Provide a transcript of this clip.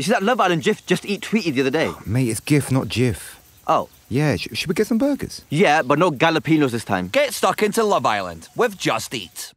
You see that Love Island GIF just eat tweeted the other day? Oh, mate, it's GIF, not GIF. Oh. Yeah, sh- should we get some burgers? Yeah, but no jalapenos this time. Get stuck into Love Island with Just Eat.